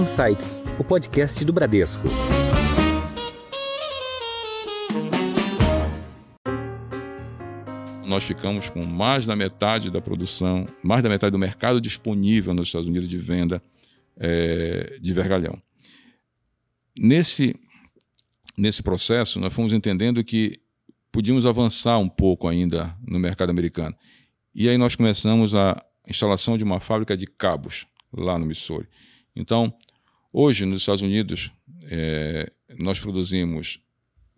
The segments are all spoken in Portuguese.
Insights, o podcast do Bradesco. Nós ficamos com mais da metade da produção, mais da metade do mercado disponível nos Estados Unidos de venda é, de vergalhão. Nesse, nesse processo, nós fomos entendendo que podíamos avançar um pouco ainda no mercado americano. E aí nós começamos a instalação de uma fábrica de cabos lá no Missouri. Então, Hoje, nos Estados Unidos, é, nós produzimos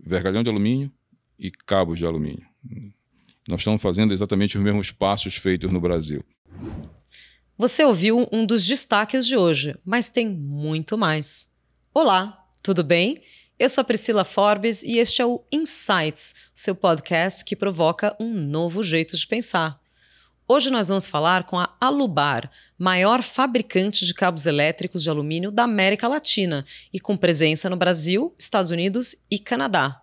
vergalhão de alumínio e cabos de alumínio. Nós estamos fazendo exatamente os mesmos passos feitos no Brasil. Você ouviu um dos destaques de hoje, mas tem muito mais. Olá, tudo bem? Eu sou a Priscila Forbes e este é o Insights, seu podcast que provoca um novo jeito de pensar. Hoje nós vamos falar com a Alubar, maior fabricante de cabos elétricos de alumínio da América Latina e com presença no Brasil, Estados Unidos e Canadá.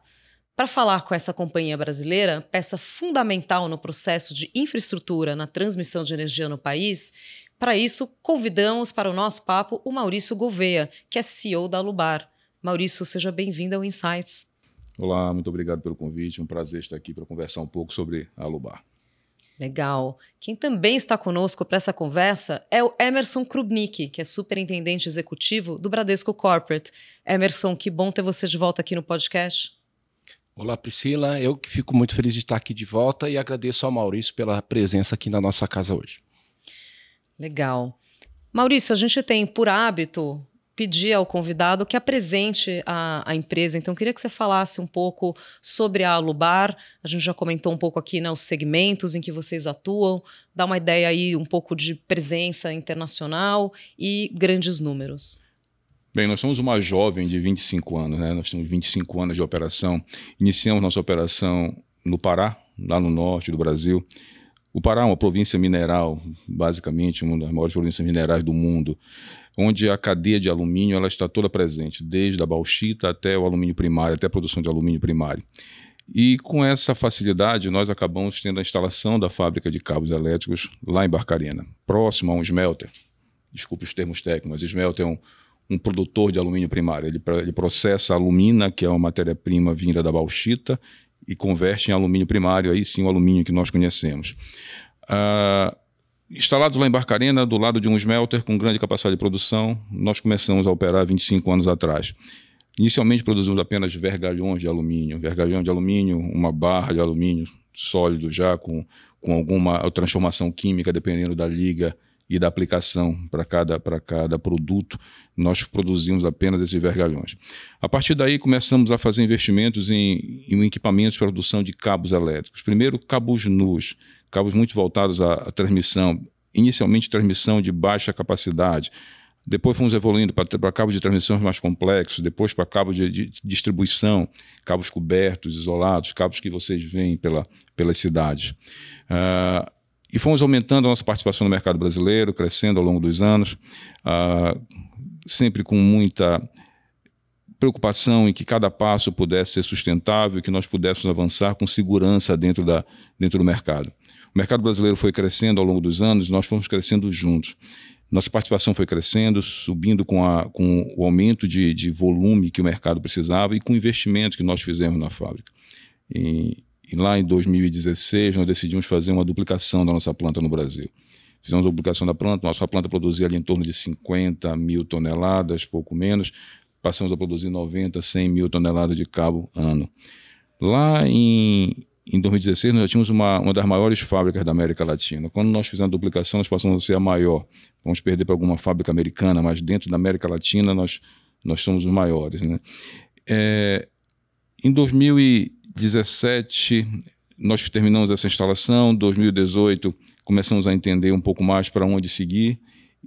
Para falar com essa companhia brasileira, peça fundamental no processo de infraestrutura na transmissão de energia no país, para isso convidamos para o nosso papo o Maurício Gouveia, que é CEO da Alubar. Maurício, seja bem-vindo ao Insights. Olá, muito obrigado pelo convite. Um prazer estar aqui para conversar um pouco sobre a Alubar. Legal. Quem também está conosco para essa conversa é o Emerson Krubnik, que é superintendente executivo do Bradesco Corporate. Emerson, que bom ter você de volta aqui no podcast. Olá, Priscila. Eu que fico muito feliz de estar aqui de volta e agradeço ao Maurício pela presença aqui na nossa casa hoje. Legal. Maurício, a gente tem por hábito pedir ao convidado que apresente a, a empresa. Então, queria que você falasse um pouco sobre a Alubar. A gente já comentou um pouco aqui né, os segmentos em que vocês atuam. Dá uma ideia aí um pouco de presença internacional e grandes números. Bem, nós somos uma jovem de 25 anos, né? Nós temos 25 anos de operação. Iniciamos nossa operação no Pará, lá no norte do Brasil. O Pará é uma província mineral, basicamente, uma das maiores províncias minerais do mundo onde a cadeia de alumínio ela está toda presente, desde a bauxita até o alumínio primário, até a produção de alumínio primário. E com essa facilidade, nós acabamos tendo a instalação da fábrica de cabos elétricos lá em Barcarena, próximo a um smelter. Desculpe os termos técnicos, mas smelter é um, um produtor de alumínio primário. Ele, ele processa a alumina, que é uma matéria-prima vinda da bauxita, e converte em alumínio primário, aí sim o alumínio que nós conhecemos. Uh, Instalados lá em Barcarena, do lado de um smelter com grande capacidade de produção, nós começamos a operar 25 anos atrás. Inicialmente produzimos apenas vergalhões de alumínio, vergalhão de alumínio, uma barra de alumínio sólido já com, com alguma transformação química dependendo da liga e da aplicação para cada, cada produto, nós produzimos apenas esses vergalhões. A partir daí, começamos a fazer investimentos em, em equipamentos de produção de cabos elétricos. Primeiro, cabos nus, cabos muito voltados à, à transmissão, inicialmente transmissão de baixa capacidade, depois fomos evoluindo para cabos de transmissão mais complexos, depois para cabos de, de, distribuição, cabos cobertos, isolados, cabos que vocês veem pela, pelas cidades. Uh, e fomos aumentando a nossa participação no mercado brasileiro, crescendo ao longo dos anos, uh, sempre com muita preocupação em que cada passo pudesse ser sustentável, que nós pudéssemos avançar com segurança dentro, da, dentro do mercado. O mercado brasileiro foi crescendo ao longo dos anos, nós fomos crescendo juntos. Nossa participação foi crescendo, subindo com, a, com o aumento de, de, volume que o mercado precisava e com o investimento que nós fizemos na fábrica. E, e lá em 2016, nós decidimos fazer uma duplicação da nossa planta no Brasil. Fizemos a duplicação da planta, nossa planta produzia ali em torno de 50 mil toneladas, pouco menos. Passamos a produzir 90, 100 mil toneladas de cabo ano. Lá em, em 2016 nós já tínhamos uma, uma das maiores fábricas da América Latina. Quando nós fizemos a duplicação, nós passamos a ser a maior. Vamos perder para alguma fábrica americana, mas dentro da América Latina nós, nós somos os maiores. Né? É, em 2017, nós terminamos essa instalação. Em 2018, começamos a entender um pouco mais para onde seguir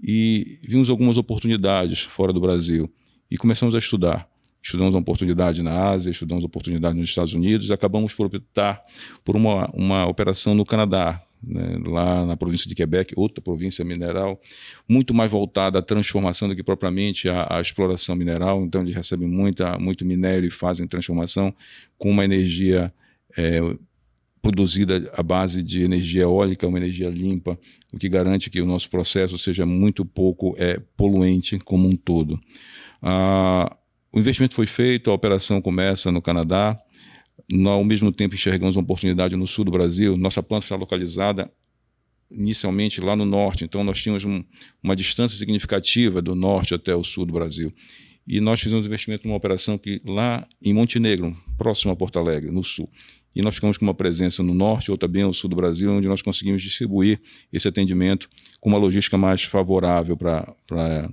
e vimos algumas oportunidades fora do Brasil e começamos a estudar. Estudamos uma oportunidade na Ásia, estudamos oportunidade nos Estados Unidos, acabamos por optar por uma, uma operação no Canadá, né, lá na província de Quebec, outra província mineral, muito mais voltada à transformação do que propriamente à, à exploração mineral. Então, eles recebem muita, muito minério e fazem transformação com uma energia é, produzida à base de energia eólica, uma energia limpa, o que garante que o nosso processo seja muito pouco é, poluente como um todo. Ah, o investimento foi feito, a operação começa no Canadá. Nós, ao mesmo tempo, enxergamos uma oportunidade no sul do Brasil. Nossa planta está localizada inicialmente lá no norte, então nós tínhamos um, uma distância significativa do norte até o sul do Brasil. E nós fizemos investimento numa operação que lá em Montenegro, próximo a Porto Alegre, no sul e nós ficamos com uma presença no norte, outra bem ao sul do Brasil, onde nós conseguimos distribuir esse atendimento com uma logística mais favorável para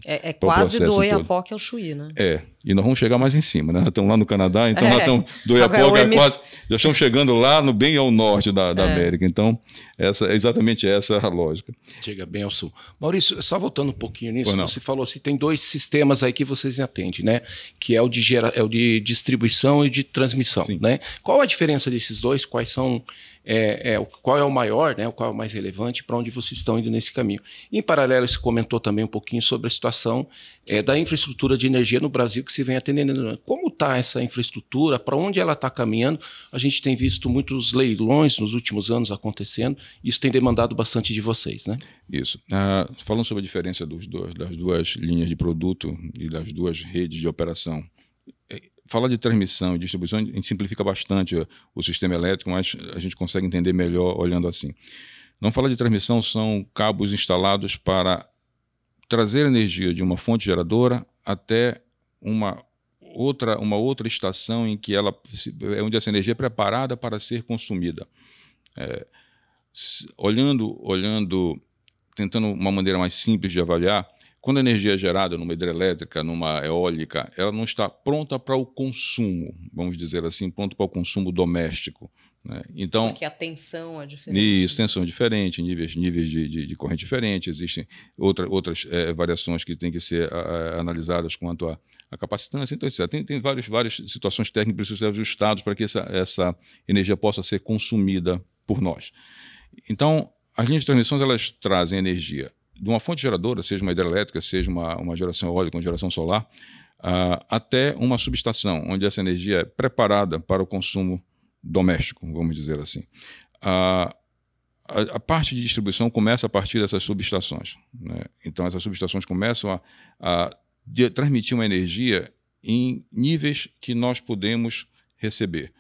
é, é quase do Oiapoque ao Chuí, né? É, e nós vamos chegar mais em cima, né? Nós estamos lá no Canadá, então é. nós estamos do Oiapoque, é quase, já estamos chegando lá no bem ao norte da, da é. América, então essa, é exatamente essa a lógica. Chega bem ao sul. Maurício, só voltando um pouquinho nisso, você falou assim, tem dois sistemas aí que vocês atendem, né? Que é o de, gera, é o de distribuição e de transmissão, Sim. né? Qual a diferença disso desses dois, quais são, é, é, qual é o maior, né, qual é o mais relevante, para onde vocês estão indo nesse caminho. Em paralelo, você comentou também um pouquinho sobre a situação é, da infraestrutura de energia no Brasil que se vem atendendo. Como está essa infraestrutura, para onde ela está caminhando? A gente tem visto muitos leilões nos últimos anos acontecendo, isso tem demandado bastante de vocês, né? Isso. Ah, falando sobre a diferença dos dois, das duas linhas de produto e das duas redes de operação falar de transmissão e distribuição, a gente simplifica bastante eh, o, sistema elétrico, mas a gente consegue entender melhor olhando assim. Não falar de transmissão são cabos instalados para trazer energia de uma fonte geradora até uma outra, uma outra estação em que ela é onde essa energia é preparada para ser consumida. É, olhando, olhando, tentando uma maneira mais simples de avaliar, quando a energia é gerada numa hidrelétrica, numa eólica, ela não está pronta para o consumo, vamos dizer assim, pronta para o consumo doméstico. Né? Então, Porque a tensão é diferente. Isso, tensão é diferente, níveis, níveis de, de, de corrente diferente, existem outra, outras é, variações que têm que ser a, eh, a, eh, analisadas quanto à, à capacitância. Então, etc. tem, tem várias, várias situações técnicas que precisam ser ajustadas para que essa, essa energia possa ser consumida por nós. Então, as linhas de transmissão elas trazem energia de uma fonte geradora, seja uma hidrelétrica, seja uma, uma geração eólica, uma geração solar, uh, até uma subestação, onde essa energia é preparada para o consumo doméstico, vamos dizer assim. Uh, a, a, parte de distribuição começa a partir dessas subestações. Né? Então, essas subestações começam a, a de, transmitir uma energia em níveis que nós podemos receber.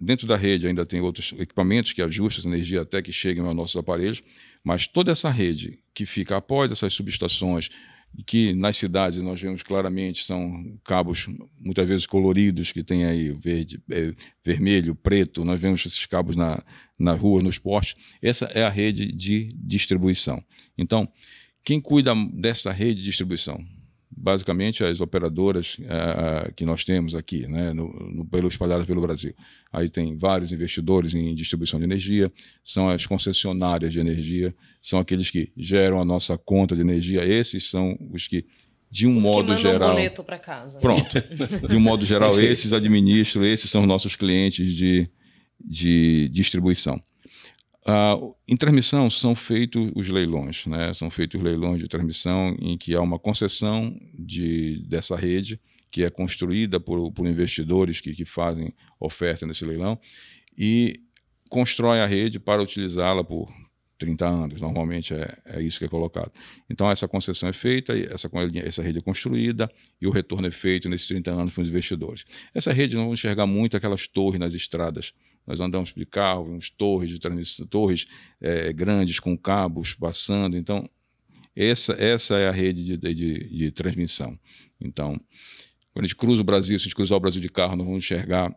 Dentro da rede ainda tem outros equipamentos que ajustam essa energia até que cheguem aos nossos aparelhos, mas toda essa rede que fica após essas subestações, que nas cidades nós vemos claramente são cabos muitas vezes coloridos que tem aí verde, é, vermelho, preto, nós vemos esses cabos na, na rua, nos postes. Essa é a rede de distribuição. Então, quem cuida dessa rede de distribuição? basicamente as operadoras uh, que nós temos aqui, né, no, no, pelo, espalhadas pelo Brasil. Aí tem vários investidores em distribuição de energia, são as concessionárias de energia, são aqueles que geram a nossa conta de energia, esses são os que de um os modo que geral. boleto para casa. Pronto. De um modo geral, esses administram, esses são nossos clientes de, de distribuição. Uh, ah, em transmissão são feitos os leilões, né? são feitos leilões de transmissão em que há uma concessão de, dessa rede que é construída por, por investidores que, que fazem oferta nesse leilão e constrói a rede para utilizá-la por 30 anos, normalmente é, é isso que é colocado. Então, essa concessão é feita, essa, essa rede é construída e o retorno é feito nesses 30 anos para os investidores. Essa rede não vão enxergar muito aquelas torres nas estradas nós andamos de carro, uns torres de transmissão, torres é, grandes com cabos passando. Então, essa, essa é a rede de, de, de, transmissão. Então, quando a gente cruza o Brasil, se a gente cruzar o Brasil de carro, nós vamos enxergar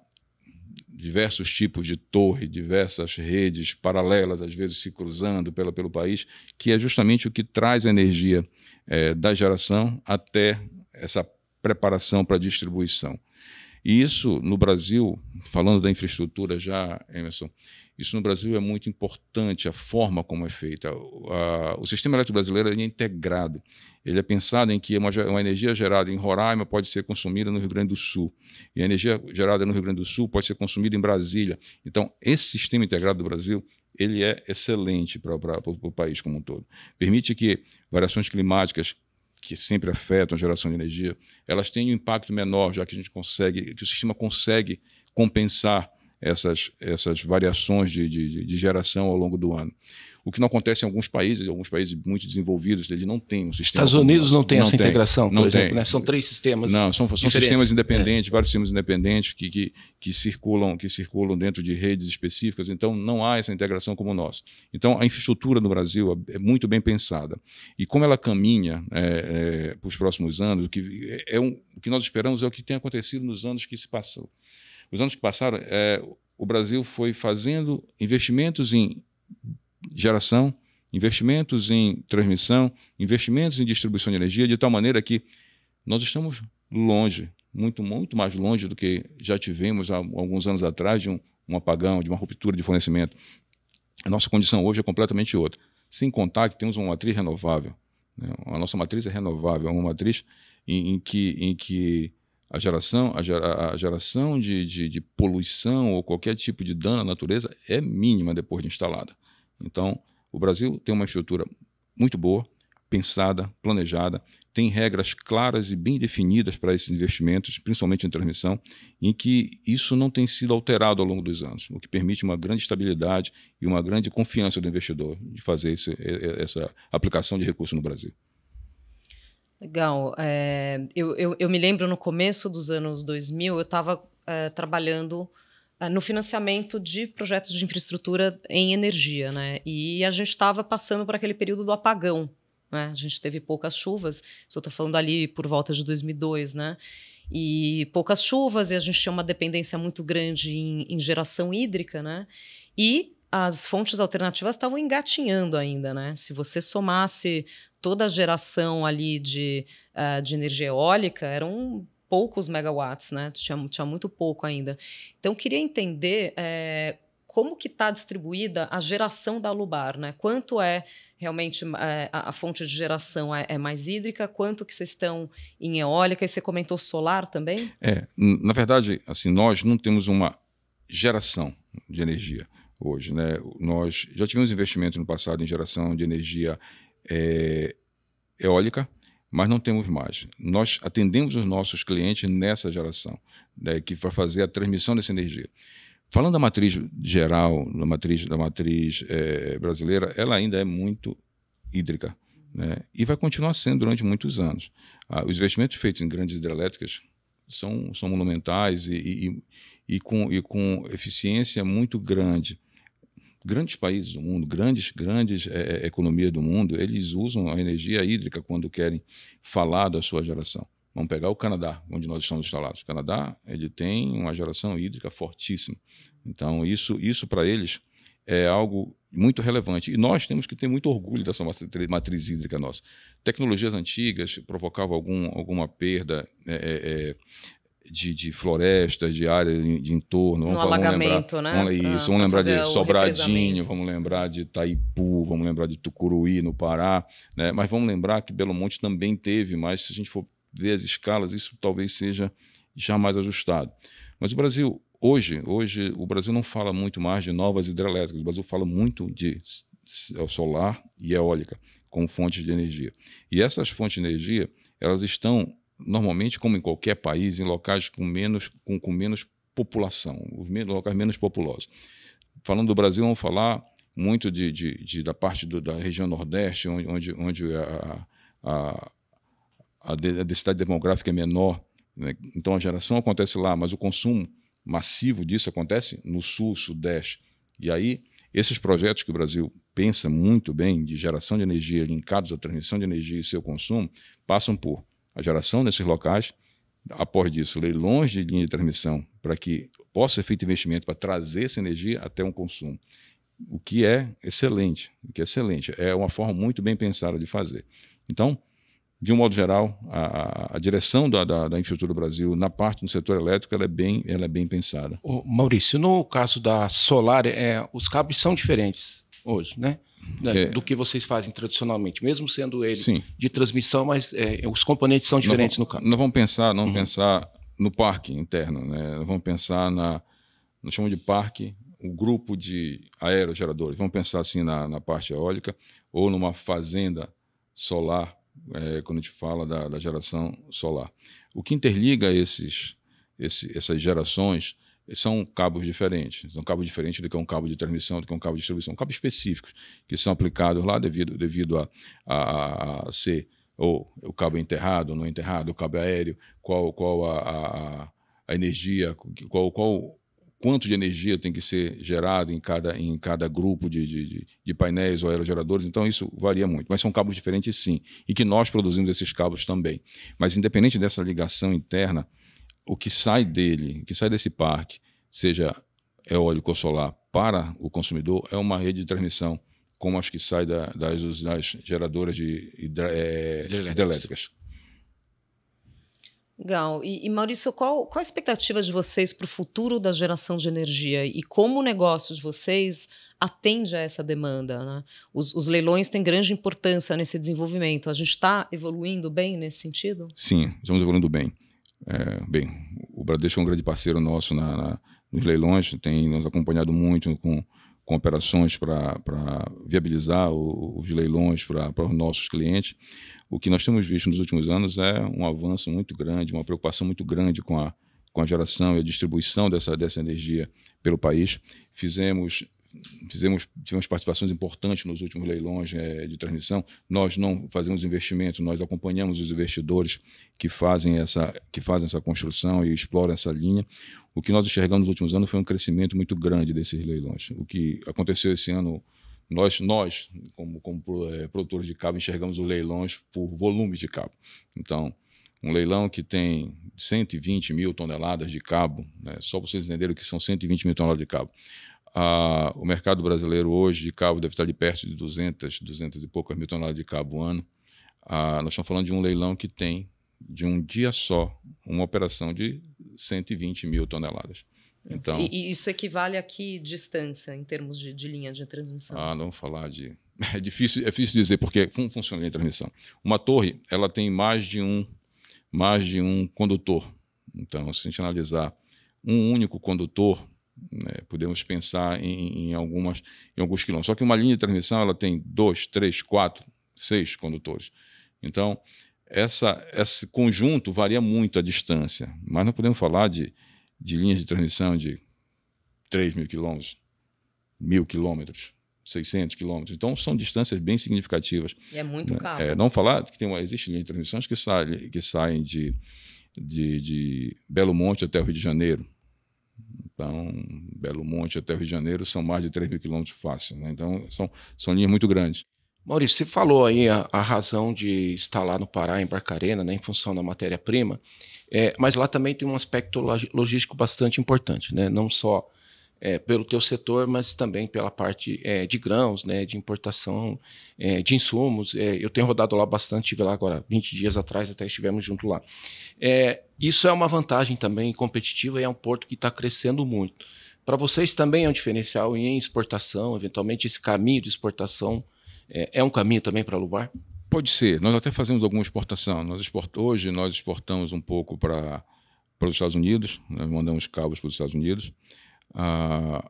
diversos tipos de torre, diversas redes paralelas, às vezes se cruzando pela, pelo país, que é justamente o que traz a energia é, da geração até essa preparação para distribuição. E isso no Brasil, falando da infraestrutura já, Emerson, isso no Brasil é muito importante, a forma como é feita. o sistema elétrico brasileiro é integrado. Ele é pensado em que uma, energia gerada em Roraima pode ser consumida no Rio Grande do Sul. E a energia gerada no Rio Grande do Sul pode ser consumida em Brasília. Então, esse sistema integrado do Brasil ele é excelente para o país como um todo. Permite que variações climáticas que sempre afetam a geração de energia, elas têm um impacto menor, já que a gente consegue, que o sistema consegue compensar essas, essas variações de, de, de geração ao longo do ano. O que não acontece em alguns países, alguns países muito desenvolvidos, eles não têm um sistema. Estados Unidos não tem não essa tem, integração, não por exemplo, Né? São três sistemas. Não, são, são sistemas é. independentes, é. vários sistemas independentes que, que, que, circulam, que circulam dentro de redes específicas, então não há essa integração como o nosso. Então a infraestrutura no Brasil é, é muito bem pensada. E como ela caminha é, é, para os próximos anos, o que, é, é um, o que nós esperamos é o que tem acontecido nos anos que se passou. Os anos que passaram, é, o Brasil foi fazendo investimentos em geração, investimentos em transmissão, investimentos em distribuição de energia, de tal maneira que nós estamos longe, muito, muito mais longe do que já tivemos há alguns anos atrás de um, um apagão, de uma ruptura de fornecimento. A nossa condição hoje é completamente outra. Sem contar que temos uma matriz renovável. Né? A nossa matriz é renovável, é uma matriz em, em que, em que a geração, a, geração de, de, de, poluição ou qualquer tipo de dano à natureza é mínima depois de instalada. Então, o Brasil tem uma estrutura muito boa, pensada, planejada, tem regras claras e bem definidas para esses investimentos, principalmente em transmissão, em que isso não tem sido alterado ao longo dos anos, o que permite uma grande estabilidade e uma grande confiança do investidor de fazer esse, essa aplicação de recursos no Brasil. Legal. É, eu, eu, eu, me lembro no começo dos anos 2000, eu estava é, trabalhando ah, no financiamento de projetos de infraestrutura em energia, né? E a gente estava passando por aquele período do apagão, né? A gente teve poucas chuvas, isso estou falando ali por volta de 2002, né? E poucas chuvas, e a gente tinha uma dependência muito grande em, em geração hídrica, né? E as fontes alternativas estavam engatinhando ainda, né? Se você somasse toda a geração ali de, uh, de energia eólica, era um poucos megawatts, né? Tinha, tinha muito pouco ainda. Então, queria entender é, como que está distribuída a geração da Lubar, né? Quanto é realmente é, a, a, fonte de geração é, é, mais hídrica? Quanto que vocês estão em eólica? E você comentou solar também? É, na verdade, assim, nós não temos uma geração de energia hoje, né? Nós já tivemos investimento no passado em geração de energia eh, eólica, mas não temos mais. Nós atendemos os nossos clientes nessa geração, né, que para fazer a transmissão dessa energia. Falando da matriz geral, da matriz, da matriz é, brasileira, ela ainda é muito hídrica. Né? E vai continuar sendo durante muitos anos. Ah, os investimentos feitos em grandes hidrelétricas são, são monumentais e, e, e, com, e com eficiência muito grande grandes países do mundo, grandes, grandes é, é economias do mundo, eles usam a energia hídrica quando querem falar da sua geração. Vamos pegar o Canadá, onde nós estamos instalados. O Canadá ele tem uma geração hídrica fortíssima. Então, isso, isso para eles é algo muito relevante. E nós temos que ter muito orgulho dessa matriz hídrica nossa. Tecnologias antigas provocavam algum, alguma perda é, é, é de, de florestas, de área de entorno. Vamos, falar, alagamento, vamos lembrar, né? Vamos, isso, vamos lembrar de Sobradinho, vamos lembrar de Itaipu, vamos lembrar de Tucuruí, no Pará. Né? Mas vamos lembrar que Belo Monte também teve, mas se a gente for ver as escalas, isso talvez seja já mais ajustado. Mas o Brasil, hoje, hoje o Brasil não fala muito mais de novas hidrelétricas, o Brasil fala muito de é solar e eólica como fontes de energia. E essas fontes de energia, elas estão normalmente, como em qualquer país, em locais com menos, com, com menos população, os menos, locais menos populosos. Falando do Brasil, vamos falar muito de, de, de da parte do, da região Nordeste, onde, onde a, a, a, densidade demográfica é menor. Né? Então, a geração acontece lá, mas o consumo massivo disso acontece no Sul, Sudeste. E aí, esses projetos que o Brasil pensa muito bem de geração de energia linkados à transmissão de energia e seu consumo passam por geração nesses locais, após disso, leilões de linha de transmissão para que possa ser feito investimento para trazer essa energia até um consumo. O que é excelente, o que é excelente. É uma forma muito bem pensada de fazer. Então, de um modo geral, a, a direção da, da, da, infraestrutura do Brasil na parte do setor elétrico ela é bem, ela é bem pensada. Ô Maurício, no caso da solar, é, os cabos são diferentes hoje, né? É. né, é. do que vocês fazem tradicionalmente, mesmo sendo ele Sim. de transmissão, mas é, os componentes são diferentes vamos, no carro. Não vamos pensar, não uhum. pensar no parque interno, né? vamos pensar na, nós chamamos de parque, o grupo de aerogeradores. Vamos pensar assim na, na parte eólica ou numa fazenda solar, é, quando a gente fala da, da, geração solar. O que interliga esses, esse, essas gerações são cabos diferentes. São cabos diferentes do que um cabo de transmissão, do que um cabo de distribuição. Cabos específicos que são aplicados lá devido, devido a, a, a ser ou o cabo enterrado, não enterrado, o cabo aéreo, qual, qual a, a, a energia, qual, qual quanto de energia tem que ser gerado em cada, em cada grupo de, de, de, painéis ou aerogeradores. Então, isso varia muito. Mas são cabos diferentes, sim. E que nós produzimos esses cabos também. Mas, independente dessa ligação interna, o que sai dele, que sai desse parque, seja eólico ou solar, para o consumidor, é uma rede de transmissão, como acho que sai da, das, das, geradoras de hidra, é, hidrelétricas. Legal. E, e Maurício, qual, qual, a expectativa de vocês para o futuro da geração de energia e como o negócio de vocês atende a essa demanda? Né? Os, os, leilões têm grande importância nesse desenvolvimento. A gente está evoluindo bem nesse sentido? Sim, estamos evoluindo bem. É, bem, o Bradesco é um grande parceiro nosso na, na, nos leilões, tem nos acompanhado muito com, com operações para viabilizar o, os leilões para os nossos clientes. O que nós temos visto nos últimos anos é um avanço muito grande, uma preocupação muito grande com a, com a geração e a distribuição dessa, dessa energia pelo país. Fizemos fizemos tivemos participações importantes nos últimos leilões é, de transmissão. Nós não fazemos investimentos, nós acompanhamos os investidores que fazem essa que fazem essa construção e exploram essa linha. O que nós enxergamos nos últimos anos foi um crescimento muito grande desses leilões. O que aconteceu esse ano nós, nós como, como é, produtores de cabo, enxergamos os leilões por volumes de cabo. Então, um leilão que tem 120 mil toneladas de cabo, né? só para vocês entenderem o que são 120 mil toneladas de cabo. Ah, o mercado brasileiro hoje de cabo deve estar de perto de 200, 200 e poucas mil toneladas de cabo ano. Ah, nós estamos falando de um leilão que tem, de um dia só, uma operação de 120 mil toneladas. Então, e isso equivale a que distância em termos de, de linha de transmissão? Ah, não vou falar de. É difícil, é difícil dizer, porque como funciona a linha de transmissão? Uma torre ela tem mais de um, mais de um condutor. Então, se a gente analisar um único condutor, né? Podemos pensar em, em, algumas, em alguns quilômetros. Só que uma linha de transmissão ela tem dois, três, quatro, seis condutores. Então, essa, esse conjunto varia muito a distância, mas não podemos falar de, de linhas de transmissão de 3 mil quilômetros, mil quilômetros, 600 quilômetros. Então, são distâncias bem significativas. E é muito né. caro. É, não falar que tem uma, existe linha de transmissões que, saem que saem de, de, de Belo Monte até o Rio de Janeiro, então, Belo Monte até o Rio de Janeiro são mais de 3 mil quilômetros fáceis. Né? Então, são, são linhas muito grandes. Maurício, você falou aí a, a, razão de estar lá no Pará, em Barcarena, né, em função da matéria-prima, é, mas lá também tem um aspecto logístico bastante importante, né? não só é, pelo teu setor, mas também pela parte é, de grãos, né, de importação é, de insumos. É, eu tenho rodado lá bastante, estive lá agora 20 dias atrás, até estivemos junto lá. É, isso é uma vantagem também competitiva e é um porto que está crescendo muito. Para vocês também é um diferencial em exportação, eventualmente esse caminho de exportação é, é um caminho também para Lubar? Pode ser. Nós até fazemos alguma exportação. Nós export... Hoje nós exportamos um pouco para os Estados Unidos, nós né, mandamos cabos para os Estados Unidos. Ah,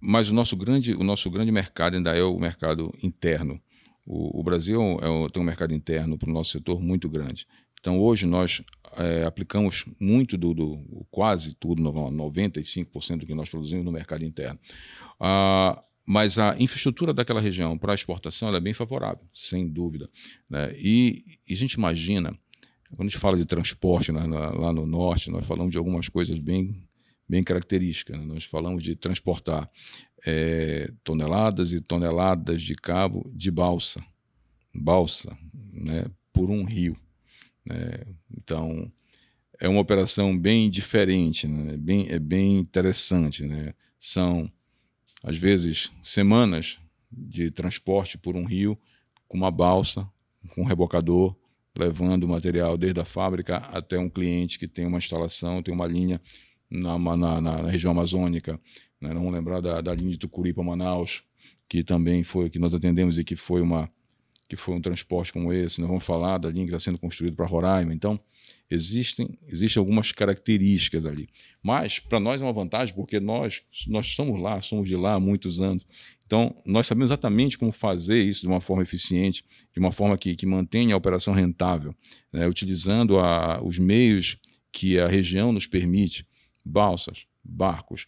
mas o nosso, grande, o nosso grande mercado ainda é o mercado interno. O, o Brasil é tem um mercado interno para o nosso setor muito grande. Então, hoje, nós é, aplicamos muito do, do, quase tudo, 95% do que nós produzimos no mercado interno. Ah, mas a infraestrutura daquela região para exportação é bem favorável, sem dúvida. Né? E, e, a gente imagina, quando a gente fala de transporte né, lá no norte, nós falamos de algumas coisas bem bem característica. Né? Nós falamos de transportar é, toneladas e toneladas de cabo de balsa, balsa, né, por um rio. Né? Então, é uma operação bem diferente, né? É bem, é bem interessante. Né? São, às vezes, semanas de transporte por um rio com uma balsa, com um rebocador, levando o material desde a fábrica até um cliente que tem uma instalação, tem uma linha na, na, na região amazônica. Né? Vamos lembrar da, da linha de Tucuri para Manaus, que também foi que nós atendemos e que foi uma que foi um transporte como esse. Não né? vamos falar da linha que está sendo construída para Roraima. Então, existem, existem algumas características ali. Mas, para nós é uma vantagem, porque nós, nós estamos lá, somos de lá há muitos anos. Então, nós sabemos exatamente como fazer isso de uma forma eficiente, de uma forma que, que mantenha a operação rentável, né? utilizando a, os meios que a região nos permite balsas, barcos,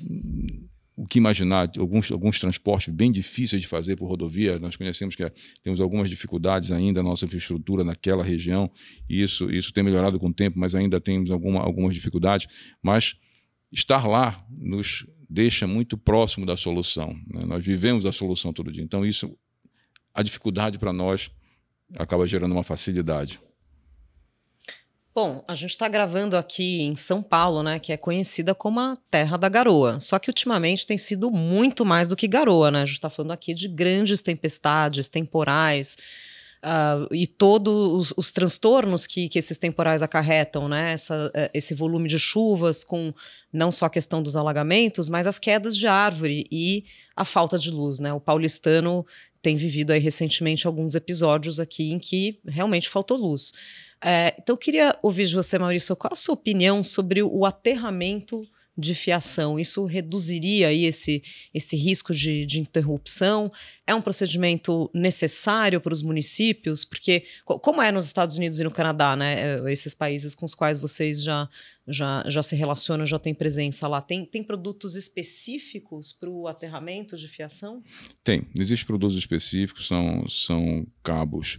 hum, o que imaginar, alguns, alguns transportes bem difíceis de fazer por rodovia, nós conhecemos que temos algumas dificuldades ainda na nossa infraestrutura naquela região, e isso, isso tem melhorado com o tempo, mas ainda temos alguma, algumas dificuldades, mas estar lá nos deixa muito próximo da solução, né? nós vivemos a solução todo dia, então isso, a dificuldade para nós acaba gerando uma facilidade. Bom, a gente está gravando aqui em São Paulo, né, que é conhecida como a terra da garoa. Só que ultimamente tem sido muito mais do que garoa, né? A gente está falando aqui de grandes tempestades, temporais. Uh, e todos os, os transtornos que, que, esses temporais acarretam, né? Essa, eh, esse volume de chuvas, com não só a questão dos alagamentos, mas as quedas de árvore e a falta de luz, né? O paulistano tem vivido aí recentemente alguns episódios aqui em que realmente faltou luz. É, então, eu queria ouvir de você, Maurício, qual a sua opinião sobre o aterramento de fiação. Isso reduziria aí esse, esse risco de, de interrupção? É um procedimento necessário para os municípios? Porque, como é nos Estados Unidos e no Canadá, né? É, esses países com os quais vocês já, já, já se relacionam, já têm presença lá. Tem, tem produtos específicos para o aterramento de fiação? Tem. Existem produtos específicos, são, são cabos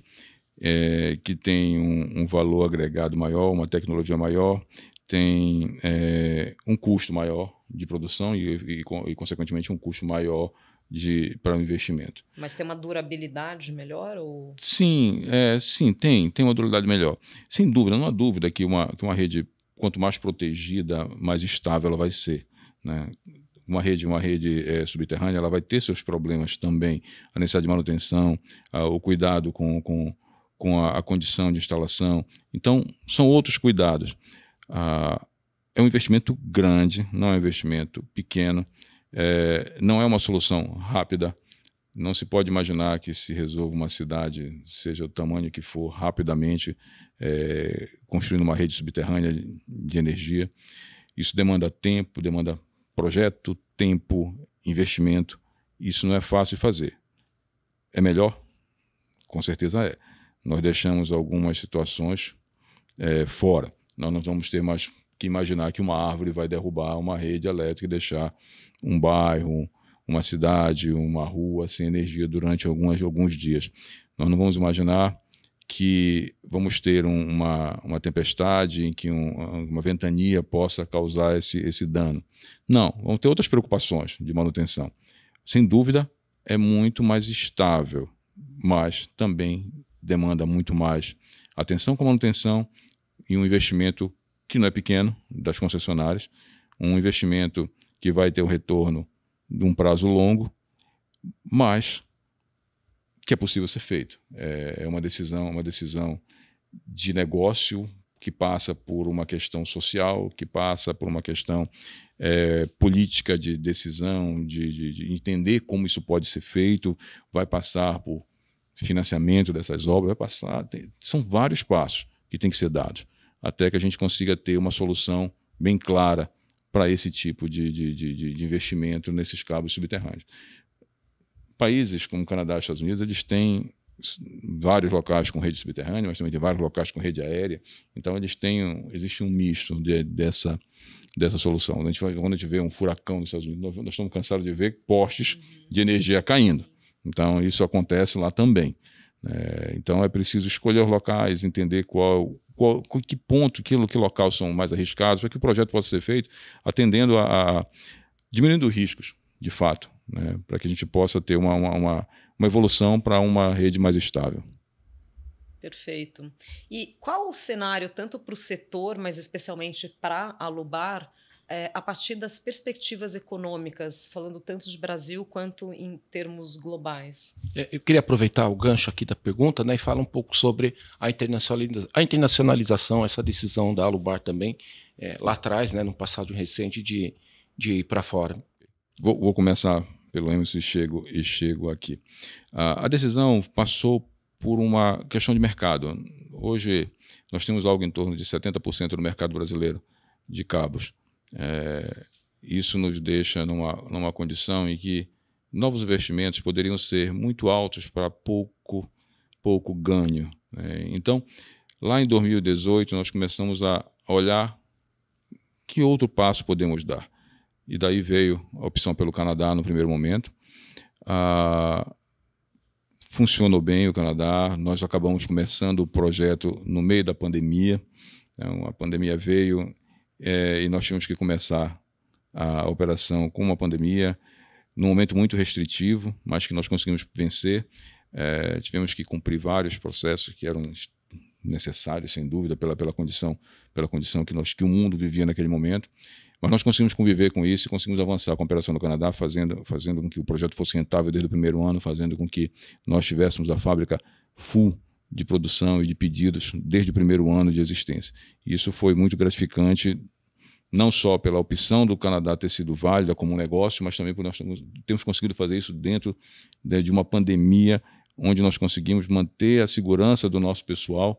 é, que tem um, um, valor agregado maior, uma tecnologia maior, tem é, um custo maior de produção e, e, e consequentemente, um custo maior para o investimento. Mas tem uma durabilidade melhor? Ou... Sim, é, sim, tem, tem uma durabilidade melhor. Sem dúvida, não há dúvida que uma, que uma rede, quanto mais protegida, mais estável ela vai ser. Né? Uma rede, uma rede é, subterrânea, ela vai ter seus problemas também, a necessidade de manutenção, a, o cuidado com, com com a, a condição de instalação. Então, são outros cuidados. Ah, é um investimento grande, não é um investimento pequeno, é, não é uma solução rápida. Não se pode imaginar que se resolva uma cidade, seja o tamanho que for, rapidamente, é, construindo uma rede subterrânea de energia. Isso demanda tempo, demanda projeto, tempo, investimento. Isso não é fácil de fazer. É melhor? Com certeza é nós deixamos algumas situações é, fora. Nós não vamos ter mais que imaginar que uma árvore vai derrubar uma rede elétrica e deixar um bairro, uma cidade, uma rua sem energia durante algumas, alguns dias. Nós não vamos imaginar que vamos ter um, uma, uma tempestade em que um, uma ventania possa causar esse, esse dano. Não, vão ter outras preocupações de manutenção. Sem dúvida, é muito mais estável, mas também demanda muito mais atenção com manutenção e um investimento que não é pequeno das concessionárias, um investimento que vai ter um retorno de um prazo longo, mas que é possível ser feito. É, é uma decisão, uma decisão de negócio que passa por uma questão social, que passa por uma questão é, política de decisão, de, de, de, entender como isso pode ser feito, vai passar por financiamento dessas obras, vai passar. Tem, são vários passos que têm que ser dados até que a gente consiga ter uma solução bem clara para esse tipo de, de, de, de, investimento nesses cabos subterrâneos. Países como Canadá e Estados Unidos, eles têm vários locais com rede subterrânea, mas também tem vários locais com rede aérea. Então, eles têm, existe um misto dessa, dessa solução. A gente, quando a gente vê um furacão nos Estados Unidos, nós, nós estamos cansados de ver postes de energia caindo. Então, isso acontece lá também. É, então, é preciso escolher os locais, entender qual, qual, qual que ponto, que, que local são mais arriscados, para que o projeto possa ser feito, atendendo a, a diminuindo riscos, de fato, né, para que a gente possa ter uma, uma, uma, uma evolução para uma rede mais estável. Perfeito. E qual o cenário, tanto para o setor, mas especialmente para a Lubar, é, a partir das perspectivas econômicas, falando tanto de Brasil quanto em termos globais. É, eu queria aproveitar o gancho aqui da pergunta né, e falar um pouco sobre a internacionalização, a internacionalização essa decisão da Alubar também, é, lá atrás, né, no passado recente, de, de ir para fora. Vou, vou, começar pelo Emerson e chego, e chego aqui. Ah, a decisão passou por uma questão de mercado. Hoje, nós temos algo em torno de 70% do mercado brasileiro de cabos. É, isso nos deixa numa, numa condição em que novos investimentos poderiam ser muito altos para pouco, pouco ganho. Né? Então, lá em 2018, nós começamos a olhar que outro passo podemos dar. E daí veio a opção pelo Canadá no primeiro momento. Ah, funcionou bem o Canadá, nós acabamos começando o projeto no meio da pandemia. Então, a pandemia veio, é, e nós tínhamos que começar a operação com uma pandemia, num momento muito restritivo, mas que nós conseguimos vencer. É, tivemos que cumprir vários processos que eram necessários, sem dúvida, pela, pela condição pela condição que, nós, que o mundo vivia naquele momento. Mas nós conseguimos conviver com isso e conseguimos avançar com a operação no Canadá, fazendo, fazendo com que o projeto fosse rentável desde o primeiro ano, fazendo com que nós tivéssemos a fábrica full de produção e de pedidos desde o primeiro ano de existência. Isso foi muito gratificante, não só pela opção do Canadá ter sido válida como um negócio, mas também por nós termos conseguido fazer isso dentro né, de uma pandemia onde nós conseguimos manter a segurança do nosso pessoal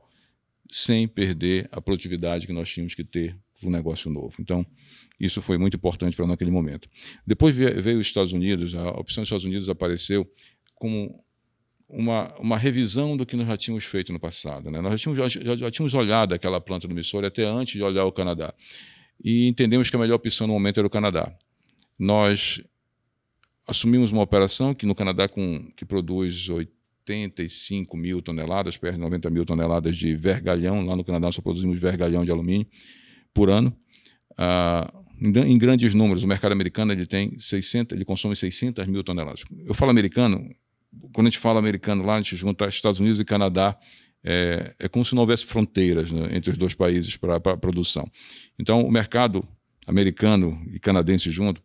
sem perder a produtividade que nós tínhamos que ter para um negócio novo. Então, isso foi muito importante para naquele momento. Depois veio os Estados Unidos, a opção dos Estados Unidos apareceu como uma, uma revisão do que nós já tínhamos feito no passado. Né? Nós já tínhamos, já, já tínhamos olhado aquela planta do Missouri até antes de olhar o Canadá. E entendemos que a melhor opção no momento era o Canadá. Nós assumimos uma operação que no Canadá com, que produz 85 mil toneladas, perto de 90 mil toneladas de vergalhão. Lá no Canadá só produzimos vergalhão de alumínio por ano. Ah, em grandes números, o mercado americano ele tem 600, ele consome 600 mil toneladas. Eu falo americano, quando a gente fala americano lá, a gente junta Estados Unidos e Canadá, é, é como se não houvesse fronteiras né, entre os dois países para a produção. Então, o mercado americano e canadense junto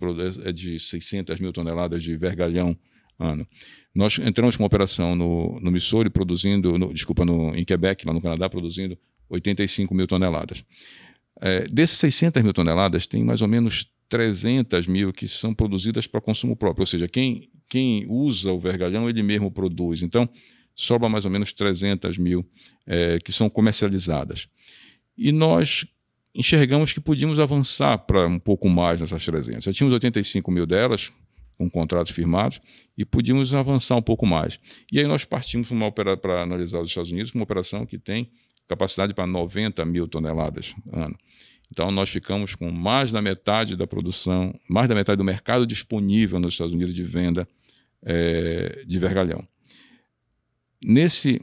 é de 600 mil toneladas de vergalhão ano. Nós entramos com uma operação no, no Missouri, produzindo, no, desculpa, no, em Quebec, lá no Canadá, produzindo 85 mil toneladas. É, dessas 600 mil toneladas, tem mais ou menos 300 mil que são produzidas para consumo próprio, ou seja, quem, quem usa o vergalhão, ele mesmo produz. Então, sobra mais ou menos 300 mil é, que são comercializadas. E nós enxergamos que podíamos avançar para um pouco mais nessas 300. Já tínhamos 85 mil delas, com contratos firmados, e podíamos avançar um pouco mais. E aí nós partimos para analisar os Estados Unidos, uma operação que tem capacidade para 90 mil toneladas ano. Então, nós ficamos com mais da metade da produção, mais da metade do mercado disponível nos Estados Unidos de venda é, de vergalhão. Nesse,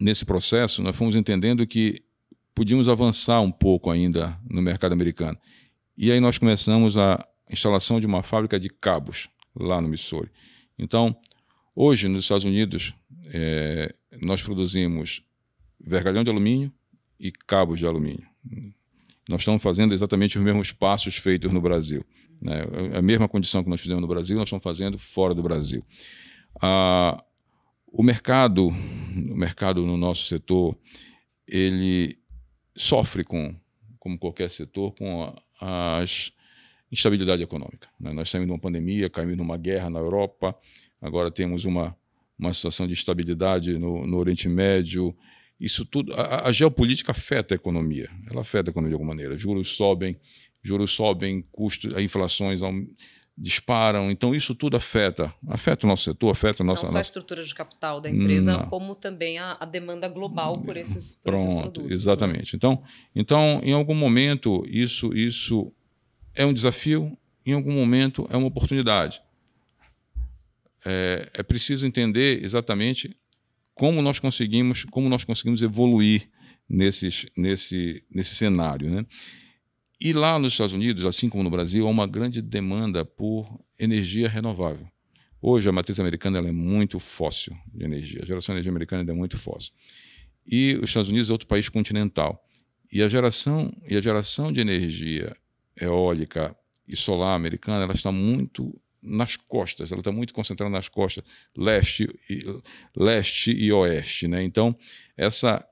nesse processo, nós fomos entendendo que podíamos avançar um pouco ainda no mercado americano. E aí nós começamos a instalação de uma fábrica de cabos lá no Missouri. Então, hoje, nos Estados Unidos, é, nós produzimos vergalhão de alumínio e cabos de alumínio nós estamos fazendo exatamente os mesmos passos feitos no Brasil. Né? A mesma condição que nós fizemos no Brasil, nós estamos fazendo fora do Brasil. Ah, o mercado, o mercado no nosso setor, ele sofre com, como qualquer setor, com a, as instabilidade econômica. Né? Nós saímos de uma pandemia, caímos numa guerra na Europa, agora temos uma, uma situação de instabilidade no, no Oriente Médio, isso tudo, a, a geopolítica afeta a economia. Ela afeta a economia de alguma maneira. Juros sobem, juros sobem, custos, inflações disparam. Então, isso tudo afeta. Afeta o nosso setor, afeta a nossa... Não só a nossa... estrutura de capital da empresa, Não. como também a, a, demanda global por esses, por Pronto, esses produtos. Né? Exatamente. Né? Então, então, em algum momento, isso, isso é um desafio, em algum momento é uma oportunidade. É, é preciso entender exatamente como nós conseguimos, como nós conseguimos evoluir nesses, nesse, nesse cenário. Né? E lá nos Estados Unidos, assim como no Brasil, há uma grande demanda por energia renovável. Hoje a matriz americana é muito fóssil de energia. A geração de energia americana é muito fóssil. E os Estados Unidos é outro país continental. E a geração e a geração de energia eólica e solar americana, ela está muito nas costas, ela está muito concentrada nas costas, leste e, leste e oeste. Né? Então, essa,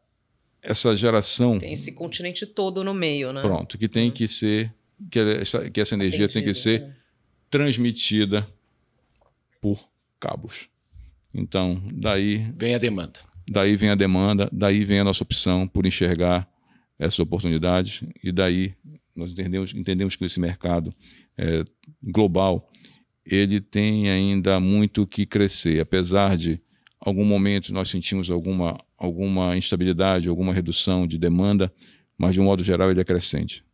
essa geração. Tem esse continente todo no meio, né? Pronto, que tem hum. que ser. Que essa, que essa energia tem que ser né? transmitida por cabos. Então, daí. Vem a demanda. Daí vem a demanda, daí vem a nossa opção por enxergar essas oportunidades, e daí nós entendemos, entendemos que esse mercado é, global ele tem ainda muito que crescer, apesar de algum momento nós sentimos alguma, alguma instabilidade, alguma redução de demanda, mas de um modo geral ele é crescente.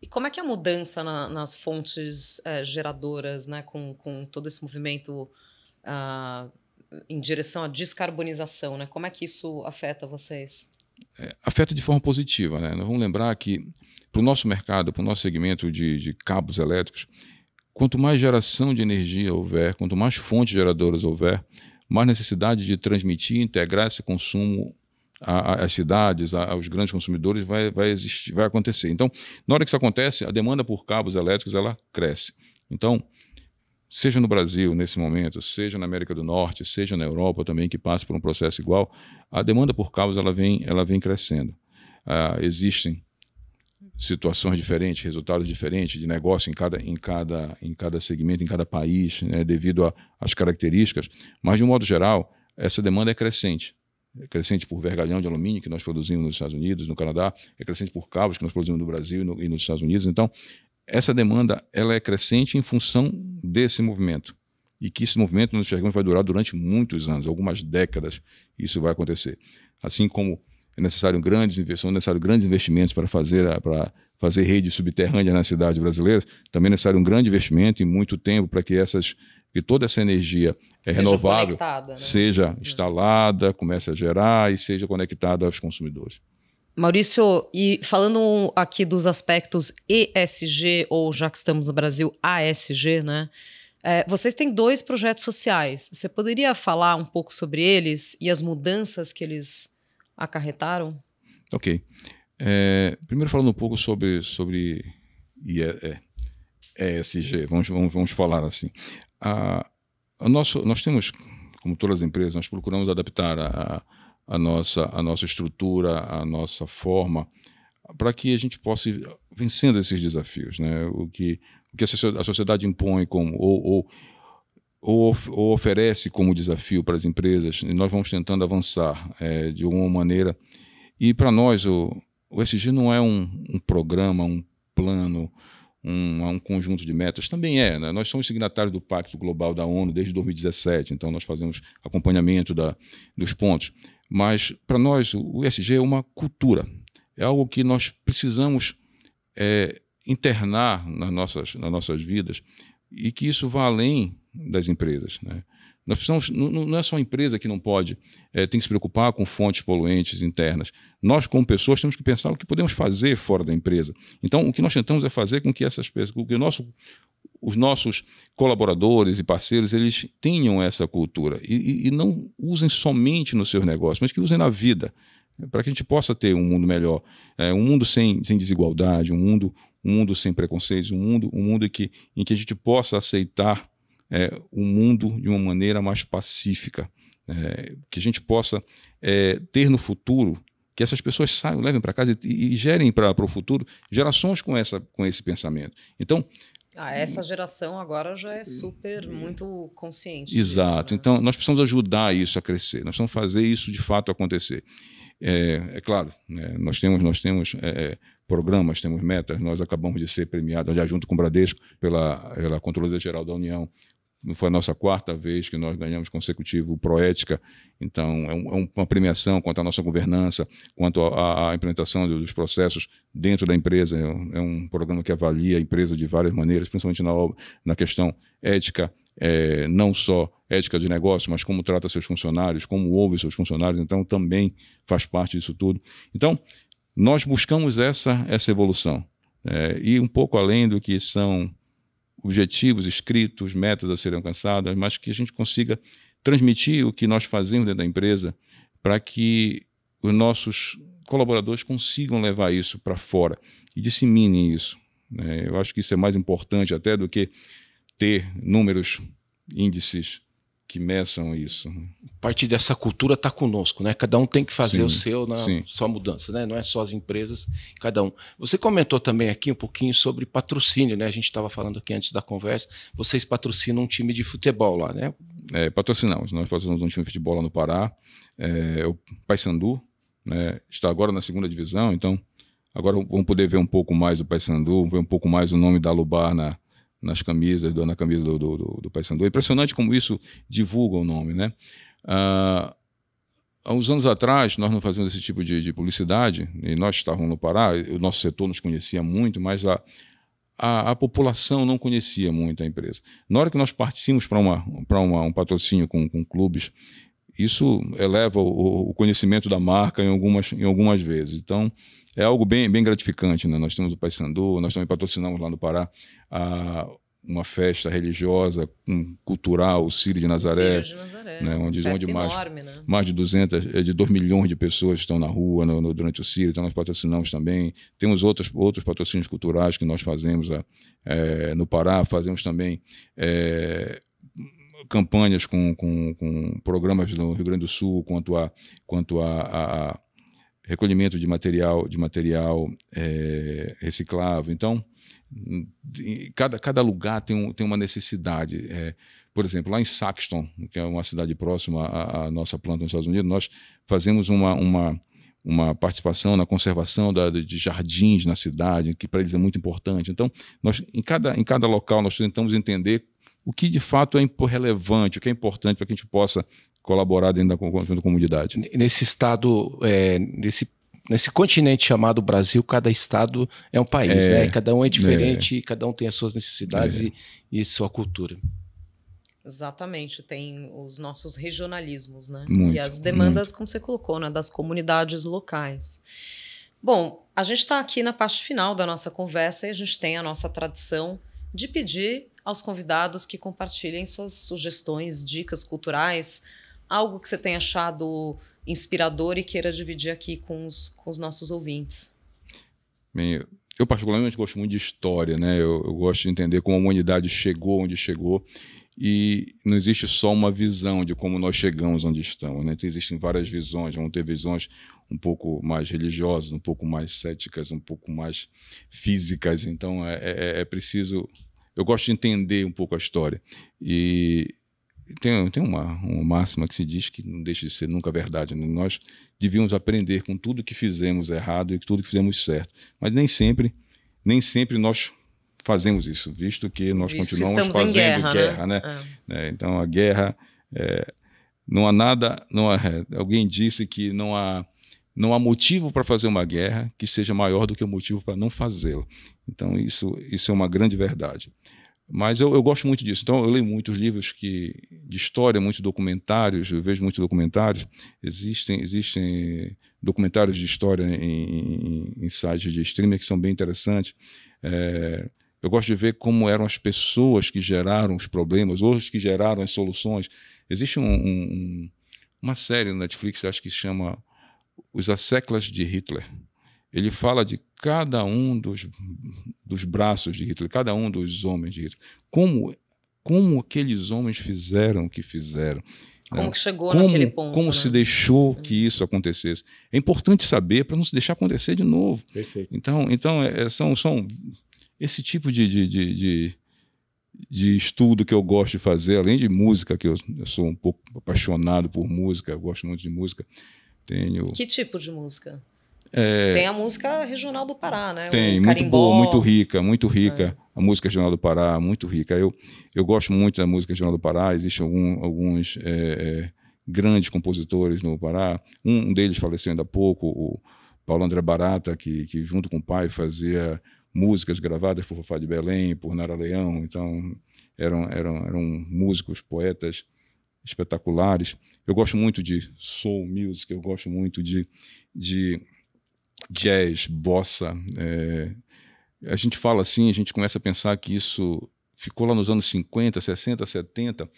E como é que é a mudança na, nas fontes é, geradoras, né, com, com todo esse movimento ah, em direção à descarbonização, né? Como é que isso afeta vocês? É, afeta de forma positiva, né? Nós vamos lembrar que para o nosso mercado, para o nosso segmento de, de cabos elétricos, Quanto mais geração de energia houver, quanto mais fontes geradoras houver, mais necessidade de transmitir, integrar esse consumo às cidades, aos grandes consumidores, vai, vai, existir, vai acontecer. Então, na hora que isso acontece, a demanda por cabos elétricos ela cresce. Então, seja no Brasil nesse momento, seja na América do Norte, seja na Europa também que passa por um processo igual, a demanda por cabos ela vem, ela vem crescendo. Uh, existem situações diferentes, resultados diferentes de negócio em cada, em cada, em cada segmento, em cada país, né, devido às características. Mas, de um modo geral, essa demanda é crescente. É crescente por vergalhão de alumínio que nós produzimos nos Estados Unidos, no Canadá, é crescente por cabos que nós produzimos no Brasil e, no, e nos Estados Unidos. Então, essa demanda ela é crescente em função desse movimento. E que esse movimento, nós enxergamos, vai durar durante muitos anos, algumas décadas, isso vai acontecer. Assim como é necessário grandes investimentos, necessário grandes investimentos para fazer para fazer rede subterrânea nas cidades brasileiras, também é necessário um grande investimento e muito tempo para que essas que toda essa energia é seja renovável né? seja hum. instalada, comece a gerar e seja conectada aos consumidores. Maurício, e falando aqui dos aspectos ESG, ou já que estamos no Brasil, ASG, né? É, vocês têm dois projetos sociais. Você poderia falar um pouco sobre eles e as mudanças que eles acarretaram? Ok. É, primeiro falando um pouco sobre, sobre ESG, é, vamos, vamos, vamos falar assim. A, a nosso, nós temos, como todas as empresas, nós procuramos adaptar a, a, nossa, a nossa estrutura, a nossa forma, para que a gente possa ir vencendo esses desafios. Né? O, que, o que a sociedade impõe como, ou, ou ou, ou oferece como desafio para as empresas, e nós vamos tentando avançar é, de alguma maneira. E para nós, o, o SG não é um, um programa, um plano, um, é um, conjunto de metas. Também é, né? nós somos signatários do Pacto Global da ONU desde 2017, então nós fazemos acompanhamento da, dos pontos. Mas para nós, o SG é uma cultura, é algo que nós precisamos é, internar nas nossas, nas nossas vidas e que isso vá além das empresas. Né? Nós precisamos, não, é só a empresa que não pode, é, tem que se preocupar com fontes poluentes internas. Nós, como pessoas, temos que pensar o que podemos fazer fora da empresa. Então, o que nós tentamos é fazer com que essas pessoas, que o nosso, os nossos colaboradores e parceiros, eles tenham essa cultura e, e não usem somente nos seus negócios, mas que usem na vida né? para que a gente possa ter um mundo melhor, é, um mundo sem, sem desigualdade, um mundo um mundo sem preconceitos, um mundo, um mundo em, que, em que a gente possa aceitar é, o mundo de uma maneira mais pacífica, é, que a gente possa é, ter no futuro que essas pessoas saiam, levem para casa e, e gerem para o futuro gerações com, essa, com esse pensamento. Então, ah, essa geração agora já é super muito consciente. Exato. Disso, né? Então, nós precisamos ajudar isso a crescer. Nós precisamos fazer isso de fato acontecer. É, é claro, né? nós temos, nós temos é, é programas, temos metas. Nós acabamos de ser premiados, aliás, junto com o Bradesco, pela, pela Controladoria Geral da União. Foi a nossa quarta vez que nós ganhamos consecutivo Proética. Então, é, um, é uma premiação quanto à nossa governança, quanto à implementação dos processos dentro da empresa. É um, é um, programa que avalia a empresa de várias maneiras, principalmente na, na questão ética, é, não só ética de negócio, mas como trata seus funcionários, como ouve seus funcionários, então também faz parte disso tudo. Então, nós buscamos essa, essa evolução. É, e um pouco além do que são objetivos escritos, metas a serem alcançadas, mas que a gente consiga transmitir o que nós fazemos dentro da empresa para que os nossos colaboradores consigam levar isso para fora e disseminem isso. Né? Eu acho que isso é mais importante até do que ter números, índices que meçam isso. Parte dessa cultura está conosco, né? Cada um tem que fazer sim, o seu na né? sim. sua mudança, né? Não é só as empresas, cada um. Você comentou também aqui um pouquinho sobre patrocínio, né? A gente estava falando aqui antes da conversa. Vocês patrocinam um time de futebol lá, né? É, patrocinamos. Nós patrocinamos um time de futebol lá no Pará, é, é, o Paysandu, né? Está agora na segunda divisão, então agora vamos poder ver um pouco mais do Paysandu, ver um pouco mais o nome da Lubar na nas camisas, na camisa do, do, do, do É impressionante como isso divulga o nome, né? Ah, há uns anos atrás, nós não fazíamos esse tipo de, de, publicidade, e nós estávamos no Pará, o nosso setor nos conhecia muito, mas a, a, a população não conhecia muito a empresa. Na hora que nós partimos para uma, uma, um patrocínio com, com clubes, isso eleva o, o, conhecimento da marca em algumas, em algumas vezes. Então, é algo bem, bem gratificante. Né? Nós temos o Paysandu, nós também patrocinamos lá no Pará a uma festa religiosa, um, cultural, o Círio de Nazaré, Círio de Nazaré. Né, onde, festa onde mais, enorme, né? mais de 200, é, de 2 milhões de pessoas estão na rua no, no, durante o Círio, então nós patrocinamos também. Temos outros, outros patrocínios culturais que nós fazemos é, no Pará, fazemos também é, campanhas com, com, com, programas no Rio Grande do Sul quanto a, quanto a, a, a recolhimento de material, de material é, reciclável. Então, Cada, cada lugar tem, um, tem uma necessidade. É, por exemplo, lá em Saxton, que é uma cidade próxima à, à nossa planta nos Estados Unidos, nós fazemos uma, uma, uma participação na conservação da, de jardins na cidade, que para eles é muito importante. Então, nós, em, cada, em cada local, nós tentamos entender o que de fato é relevante, o que é importante para que a gente possa colaborar dentro da, dentro da comunidade. Nesse estado, é, nesse nesse continente chamado Brasil, cada estado é um país, é, né? Cada um é, é. diferente, é. cada um tem as suas necessidades é. e, e sua cultura. Exatamente, tem os nossos regionalismos, né? Muito, e as demandas, muito. como você colocou, né? Das comunidades locais. Bom, a gente está aqui na parte final da nossa conversa e a gente tem a nossa tradição de pedir aos convidados que compartilhem suas sugestões, dicas culturais, algo que você tem achado inspirador e queira dividir aqui com os, com os nossos ouvintes. Bem, eu particularmente gosto muito de história, né? Eu, eu, gosto de entender como a humanidade chegou onde chegou e não existe só uma visão de como nós chegamos onde estamos, né? Então, existem várias visões, vão ter visões um pouco mais religiosas, um pouco mais céticas, um pouco mais físicas. Então é, é, é preciso eu gosto de entender um pouco a história. E tem, tem uma, uma máxima que se diz que não deixa de ser nunca verdade. Né? Nós devíamos aprender com tudo que fizemos errado e tudo que fizemos certo. Mas nem sempre, nem sempre nós fazemos isso, visto que nós continuamos fazendo guerra, né? guerra né? né? É. Então a guerra é, não há nada, não há, é, alguém disse que não há não há motivo para fazer uma guerra que seja maior do que o motivo para não fazê-la. Então isso isso é uma grande verdade. Mas eu, eu, gosto muito disso. Então, eu leio muitos livros que, de história, muitos documentários, eu vejo muitos documentários. Existem, existem documentários de história em, em, em sites de streaming que são bem interessantes. É, eu gosto de ver como eram as pessoas que geraram os problemas, ou os que geraram as soluções. Existe um, um, uma série no Netflix, acho que se chama Os Asseclas de Hitler ele fala de cada um dos, dos braços de Hitler, cada um dos homens de Hitler. Como, como aqueles homens fizeram o que fizeram. Né? Como né? que chegou como, naquele ponto. Como né? se deixou que isso acontecesse. É importante saber para não se deixar acontecer de novo. Perfeito. Então, então é, é, são, são esse tipo de, de, de, de de estudo que eu gosto de fazer, além de música, que eu, eu, sou um pouco apaixonado por música, eu gosto muito de música. Tenho... Que tipo de música? É... Tem a música regional do Pará, né? Tem, muito boa, muito rica, muito rica. É. A música regional do Pará, muito rica. Eu, eu gosto muito da música regional do Pará. Existem algum, alguns é, é, grandes compositores no Pará. Um, um, deles faleceu ainda há pouco, o Paulo André Barata, que, que junto com o pai fazia músicas gravadas por Fafá de Belém, por Nara Leão. Então, eram, eram, eram músicos, poetas espetaculares. Eu gosto muito de soul music, eu gosto muito de, de jazz, bossa. É, a gente fala assim, a gente começa a pensar que isso ficou lá nos anos 50, 60, 70,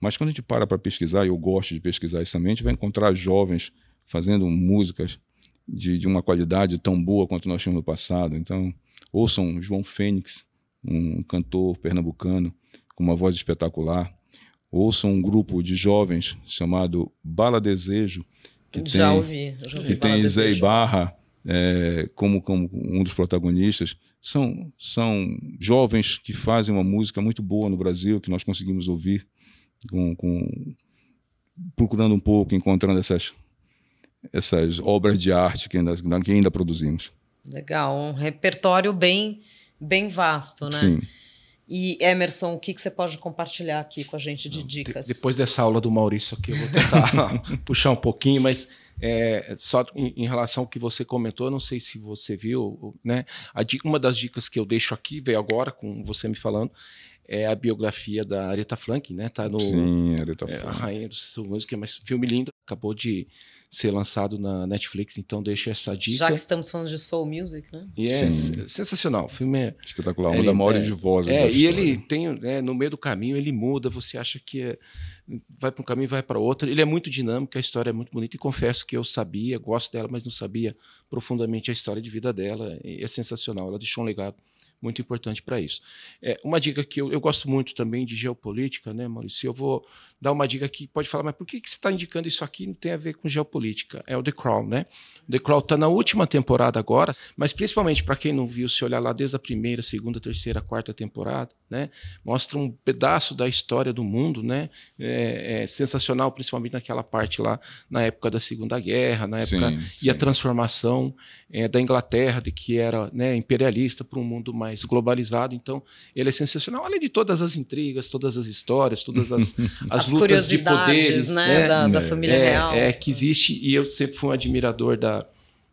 mas quando a gente para para pesquisar, e eu gosto de pesquisar isso também, a gente vai encontrar jovens fazendo músicas de, de uma qualidade tão boa quanto nós tínhamos no passado. Então, ouçam João Fênix, um cantor pernambucano com uma voz espetacular. Ouçam um grupo de jovens chamado Bala Desejo, que já tem, ouvi, já ouvi que Bala tem Desejo. Zé Barra, é, como, como um dos protagonistas, são, são jovens que fazem uma música muito boa no Brasil, que nós conseguimos ouvir, com, com procurando um pouco, encontrando essas, essas obras de arte que ainda, que ainda produzimos. Legal, um repertório bem, bem vasto, né? Sim. E Emerson, o que, que você pode compartilhar aqui com a gente de dicas? Depois dessa aula do Maurício aqui, eu vou tentar puxar um pouquinho, mas é, só em, em, relação ao que você comentou, não sei se você viu, né? uma das dicas que eu deixo aqui, veio agora com você me falando, é a biografia da Aretha Franklin, né? Tá no, Sim, Aretha é, Franklin. a Rainha dos Submúsicos, é mas filme lindo, acabou de ser lançado na Netflix, então deixa essa dica. Já que estamos falando de soul music, né? É Sim. sensacional, o filme é espetacular, é uma ele, das é, de vozes é, da história. E ele tem, é, no meio do caminho ele muda, você acha que é, vai para um caminho, vai para outro. Ele é muito dinâmico, a história é muito bonita e confesso que eu sabia, gosto dela, mas não sabia profundamente a história de vida dela. é sensacional, ela deixou um legado muito importante para isso. É, uma dica que eu, eu, gosto muito também de geopolítica, né, Maurício? Eu vou dar uma dica que pode falar, mas por que, que você está indicando isso aqui? Não tem a ver com geopolítica. É o The Crown, né? The Crown está na última temporada agora, mas principalmente para quem não viu, se olhar lá desde a primeira, segunda, terceira, quarta temporada, né? Mostra um pedaço da história do mundo, né? É, é sensacional, principalmente naquela parte lá na época da Segunda Guerra, na época sim, e a transformação é, da Inglaterra, de que era né, imperialista para um mundo mais globalizado. Então, ele é sensacional. Além de todas as intrigas, todas as histórias, todas as, as lutas de poderes né, é, da, da, é, família é, real. É que existe e eu sempre fui um admirador da,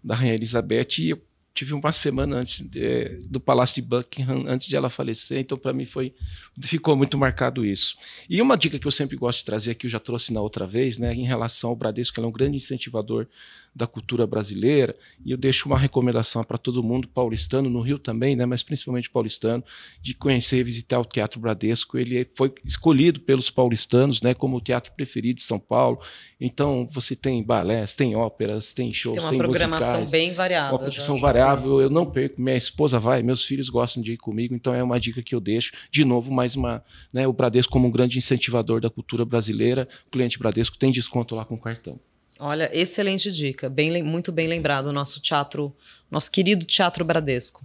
da rainha Elizabeth e eu tive uma semana antes é, do Palácio de Buckingham antes de ela falecer, então para mim foi ficou muito marcado isso. E uma dica que eu sempre gosto de trazer que eu já trouxe na outra vez, né, em relação ao Bradesco, que ela é um grande incentivador da cultura brasileira. E eu deixo uma recomendação para todo mundo, paulistano, no Rio também, né, mas principalmente paulistano, de conhecer e visitar o Teatro Bradesco. Ele foi escolhido pelos paulistanos né, como o teatro preferido de São Paulo. Então, você tem balés, tem óperas, tem shows, tem, uma tem programação musicais, bem variável. Uma programação variável. Eu não perco, minha esposa vai, meus filhos gostam de ir comigo, então é uma dica que eu deixo. De novo, mais uma, né, o Bradesco como um grande incentivador da cultura brasileira. O cliente Bradesco tem desconto lá com o cartão. Olha, excelente dica. Bem, muito bem lembrado o nosso teatro, nosso querido Teatro Bradesco.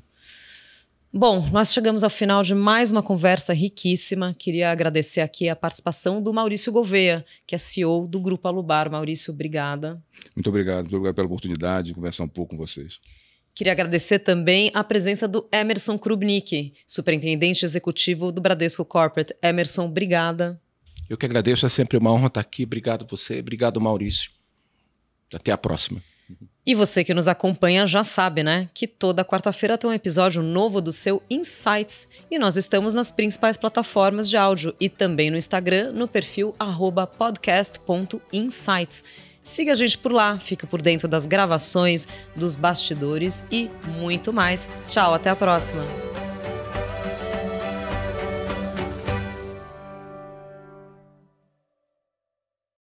Bom, nós chegamos ao final de mais uma conversa riquíssima. Queria agradecer aqui a participação do Maurício Gouveia, que é CEO do Grupo Alubar. Maurício, obrigada. Muito obrigado, muito obrigado pela oportunidade de conversar um pouco com vocês. Queria agradecer também a presença do Emerson Krubnik, superintendente executivo do Bradesco Corporate. Emerson, obrigada. Eu que agradeço, é sempre uma honra estar aqui. Obrigado você, obrigado Maurício. Até a próxima. E você que nos acompanha já sabe, né? Que toda quarta-feira tem um episódio novo do seu Insights e nós estamos nas principais plataformas de áudio e também no Instagram, no perfil podcast.insights. Siga a gente por lá, fica por dentro das gravações, dos bastidores e muito mais. Tchau, até a próxima!